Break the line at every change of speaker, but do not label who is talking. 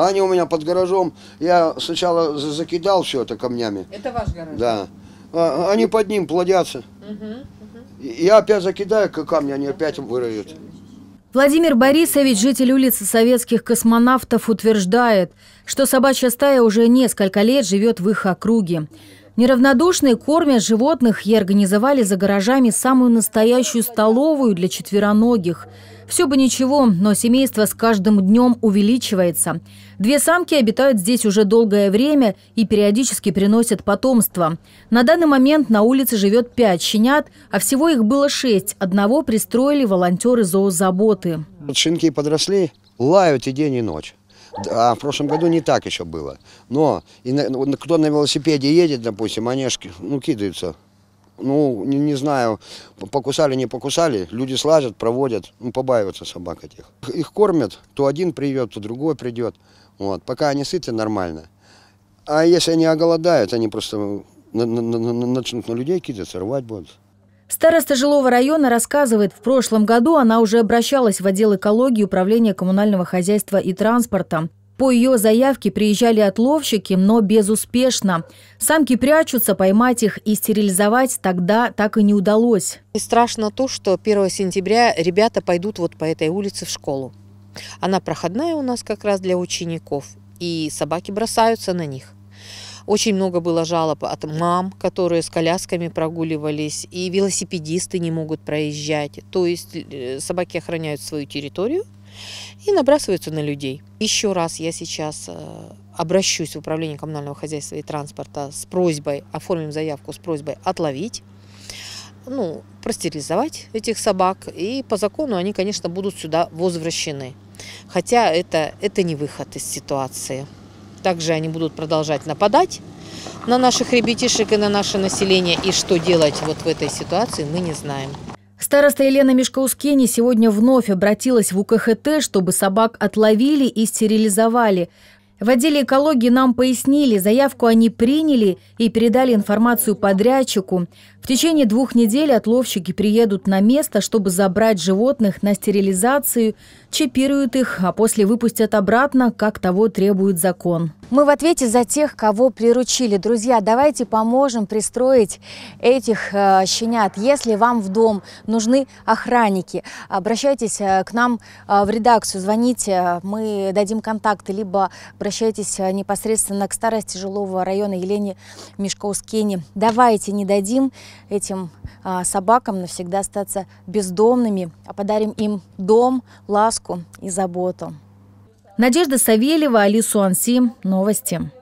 А они у меня под гаражом. Я сначала закидал все это камнями.
Это ваш гараж? Да.
А, они под ним плодятся. Я опять закидаю камни, они опять выроют.
Владимир Борисович, житель улицы советских космонавтов, утверждает, что собачья стая уже несколько лет живет в их округе. Неравнодушные кормят животных и организовали за гаражами самую настоящую столовую для четвероногих. Все бы ничего, но семейство с каждым днем увеличивается. Две самки обитают здесь уже долгое время и периодически приносят потомство. На данный момент на улице живет пять щенят, а всего их было шесть. Одного пристроили волонтеры зоозаботы.
Щенки подросли, лают и день, и ночь. А в прошлом году не так еще было. Но и на, кто на велосипеде едет, допустим, они ну, кидаются. Ну, не, не знаю, покусали, не покусали, люди слазят, проводят, ну, побаиваются собак этих. Их кормят, то один придет, то другой придет. Вот, пока они сыты, нормально. А если они оголодают, они просто начнут на людей кидаться, рвать будут.
Староста жилого района рассказывает, в прошлом году она уже обращалась в отдел экологии Управления коммунального хозяйства и транспорта. По ее заявке приезжали отловщики, но безуспешно. Самки прячутся,
поймать их и стерилизовать тогда так и не удалось. И страшно то, что 1 сентября ребята пойдут вот по этой улице в школу. Она проходная у нас как раз для учеников, и собаки бросаются на них. Очень много было жалоб от мам, которые с колясками прогуливались, и велосипедисты не могут проезжать. То есть э, собаки охраняют свою территорию и набрасываются на людей. Еще раз я сейчас э, обращусь в управление коммунального хозяйства и транспорта с просьбой, оформим заявку с просьбой отловить ну, простерилизовать этих собак, и по закону они, конечно, будут сюда возвращены. Хотя это, это не выход из ситуации. Также они будут продолжать нападать на наших ребятишек и на наше население. И что делать вот в этой ситуации, мы не знаем. Староста Елена
Мешкаускени сегодня вновь обратилась в УКХТ, чтобы собак отловили и стерилизовали. В отделе экологии нам пояснили, заявку они приняли и передали информацию подрядчику. В течение двух недель отловщики приедут на место, чтобы забрать животных на стерилизацию, чипируют их, а после выпустят обратно, как того требует закон. Мы в ответе за тех, кого приручили. Друзья, давайте поможем пристроить этих э, щенят. Если вам в дом нужны охранники, обращайтесь э, к нам э, в редакцию, звоните, мы дадим контакты, либо обращайтесь а, непосредственно к старости жилого района Елене Мешковскене. Давайте не дадим этим а, собакам навсегда остаться бездомными, а подарим им дом, ласку и заботу. Надежда Савельева, Алису Анси. Новости.